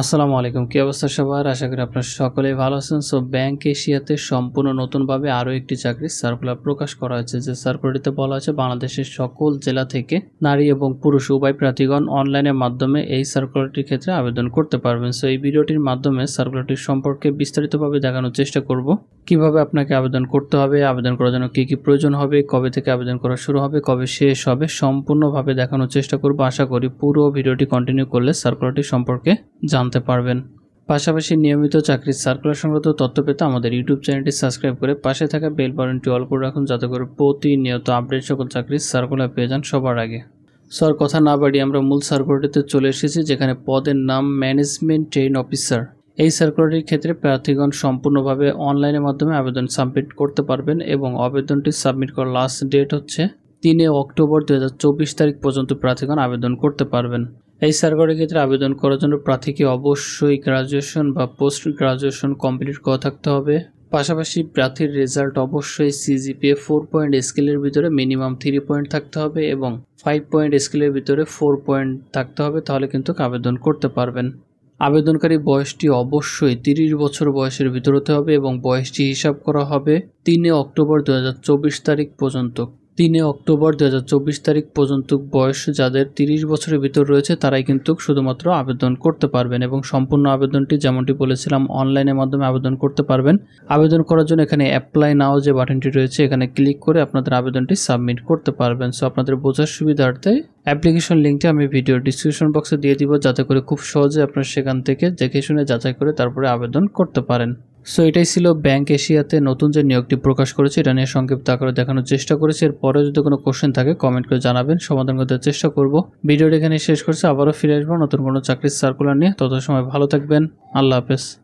আসসালামু আলাইকুম কী অবস্থা সবার আশা করি আপনারা সকলেই ভালো আছেন সো ব্যাংক এশিয়াতে সম্পূর্ণ নতুনভাবে আরও একটি চাকরির সার্কুলার প্রকাশ করা হয়েছে যে সার্কুলারিতে বলা হয়েছে বাংলাদেশের সকল জেলা থেকে নারী এবং পুরুষ উভয় প্রার্থীগণ অনলাইনের মাধ্যমে এই সার্কুলারটির ক্ষেত্রে আবেদন করতে পারবেন সো এই ভিডিওটির মাধ্যমে সার্কুলারটির সম্পর্কে বিস্তারিতভাবে দেখানোর চেষ্টা করব কিভাবে আপনাকে আবেদন করতে হবে আবেদন করার জন্য কী কী প্রয়োজন হবে কবে থেকে আবেদন করা শুরু হবে কবে শেষ হবে সম্পূর্ণভাবে দেখানোর চেষ্টা করব আশা করি পুরো ভিডিওটি কন্টিনিউ করলে সার্কুলারটি সম্পর্কে জানতে পারবেন পাশাপাশি নিয়মিত চাকরির সার্কুলার সংক্রান্ত তথ্য পেতে আমাদের ইউটিউব চ্যানেলটি সাবস্ক্রাইব করে পাশে থাকা বেল বাটনটি অল করে রাখুন যাতে করে প্রতিনিয়ত আপডেট সকল চাকরির সার্কুলার পেয়ে যান সবার আগে স্যার কথা না বাড়িয়ে আমরা মূল সার্কুলারটিতে চলে এসেছি যেখানে পদের নাম ম্যানেজমেন্ট ট্রেন অফিসার এই সার্কুলারটির ক্ষেত্রে প্রার্থীগণ সম্পূর্ণভাবে অনলাইনের মাধ্যমে আবেদন সাবমিট করতে পারবেন এবং আবেদনটি সাবমিট করার লাস্ট ডেট হচ্ছে তিনে অক্টোবর দু তারিখ পর্যন্ত প্রার্থীগণ আবেদন করতে পারবেন এই সার্কুলারের ক্ষেত্রে আবেদন করার জন্য প্রার্থীকে অবশ্যই গ্রাজুয়েশন বা পোস্ট গ্রাজুয়েশন কমপ্লিট করা থাকতে হবে পাশাপাশি প্রার্থীর রেজাল্ট অবশ্যই সিজিপিএ ফোর পয়েন্ট স্কেলের ভিতরে মিনিমাম থ্রি পয়েন্ট থাকতে হবে এবং ফাইভ পয়েন্ট স্কেলের ভিতরে ফোর পয়েন্ট থাকতে হবে তাহলে কিন্তু আবেদন করতে পারবেন আবেদনকারী বয়সটি অবশ্যই তিরিশ বছর বয়সের ভিতর হতে হবে এবং বয়সটি হিসাব করা হবে তিনে অক্টোবর দু তারিখ পর্যন্ত তিনে অক্টোবর দু তারিখ পর্যন্ত বয়স যাদের তিরিশ বছরের ভিতর রয়েছে তারাই কিন্তু শুধুমাত্র আবেদন করতে পারবেন এবং সম্পূর্ণ আবেদনটি যেমনটি বলেছিলাম অনলাইনের মাধ্যমে আবেদন করতে পারবেন আবেদন করার জন্য এখানে অ্যাপ্লাই নাও যে বাটনটি রয়েছে এখানে ক্লিক করে আপনাদের আবেদনটি সাবমিট করতে পারবেন সো আপনাদের বোঝার সুবিধার্থে অ্যাপ্লিকেশন লিঙ্কটি আমি ভিডিও ডিসক্রিপশন বক্সে দিয়ে দিব যাতে করে খুব সহজে আপনারা সেখান থেকে দেখে শুনে যাচাই করে তারপরে আবেদন করতে পারেন সো এটাই ছিল ব্যাংক এশিয়াতে নতুন যে নিয়োগটি প্রকাশ করেছে এটা নিয়ে সংক্ষিপ্ত আকারে দেখানোর চেষ্টা করেছে এরপরে যদি কোনো কোশ্চেন থাকে কমেন্ট করে জানাবেন সমাধান করতে চেষ্টা করব ভিডিওটি এখানে শেষ করছে আবারও ফিরে আসবো নতুন কোনো চাকরির সার্কুলার নিয়ে তত সময় ভালো থাকবেন আল্লাহ হাফেজ